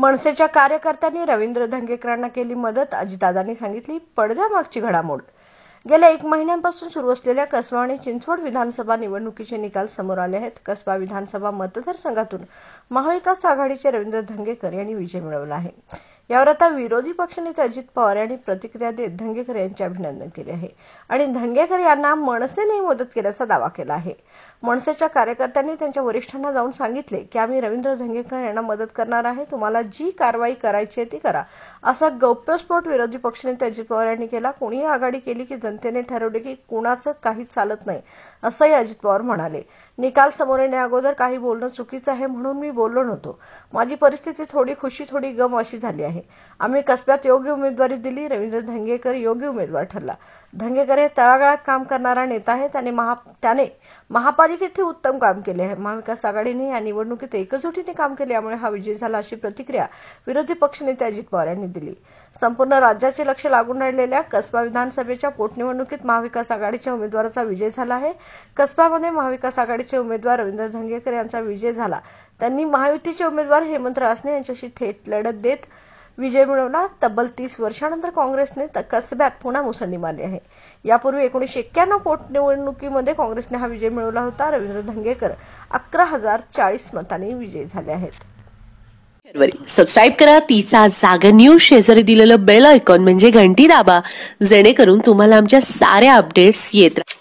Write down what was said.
मनसेच्या कार्यकर्त्यांनी रवींद्र धंगेकरांना केली मदत अजितदादांनी सांगितली पडद्यामागची घडामोड गेल्या एक महिन्यांपासून सुरू असलेल्या कसबा आणि चिंचवड विधानसभा निवडणुकीचे निकाल समोर आले आहेत कसबा विधानसभा मतदारसंघातून महाविकास आघाडीचे रवींद्र धंगेकर यांनी विजय मिळवला आहे यावर आता विरोधी पक्षनेते अजित पवार यांनी प्रतिक्रिया देत धंगेकर यांचे अभिनंदन केले आहे आणि धंगेकर यांना मनसेने मदत केल्याचा दावा केला आहे मनसेच्या कार्यकर्त्यांनी त्यांच्या वरिष्ठांना जाऊन सांगितले की आम्ही रवींद्र धंगेकर यांना मदत करणार आहे तुम्हाला जी कारवाई करायची आहे ती करा असा गौप्यस्फोट विरोधी पक्षनेते अजित पवार यांनी केला कोणीही आघाडी केली की जनतेने ठरवले की कुणाचं काही चालत नाही असंही अजित पवार म्हणाले निकाल समोर येण्याअगोदर काही बोलणं चुकीचं आहे म्हणून मी बोललो नव्हतो माझी परिस्थिती थोडी खुशी थोडी गम अशी झाली आहे आहे आम्ही कसब्यात योग्य उमेदवारी दिली रवींद्र धंगेकर योग्य उमेदवार ठरला धंगेकर हे तळागाळात काम करणारा नेता आहेत आणि महा त्याने महापालिकेतही उत्तम काम केले आहे महाविकास आघाडीने या निवडणुकीत एकजुटीने काम केल्यामुळे हा विजय झाला अशी प्रतिक्रिया विरोधी पक्षनेते अजित पवार यांनी दिली संपूर्ण राज्याचे लक्ष लागून राहिलेल्या कसबा विधानसभेच्या पोटनिवडणुकीत महाविकास आघाडीच्या उमेदवाराचा विजय झाला आहे कसबामध्ये महाविकास आघाडीचे उमेदवार रवींद्र धंगेकर यांचा विजय झाला त्यांनी महायुतीचे उमेदवार हेमंत रासने यांच्याशी थेट लढत देत विजय मिळवला तब्बल तीस वर्षानंतर काँग्रेसने कसब्यात पुन्हा मुसंडी मारली आहे यापूर्वी एकोणीशे एक्क्याण्णव पोटनिवडणुकीमध्ये काँग्रेसने हा विजय मिळवला होता रवींद्र धंगेकर अकरा हजार चाळीस मतांनी विजय झाले आहेत सबस्क्राईब करा तिचा जागर न्यूज शेजारी दिलेलं बेल आयकॉन म्हणजे घंटी दाबा जेणेकरून तुम्हाला आमच्या साऱ्या अपडेट्स येत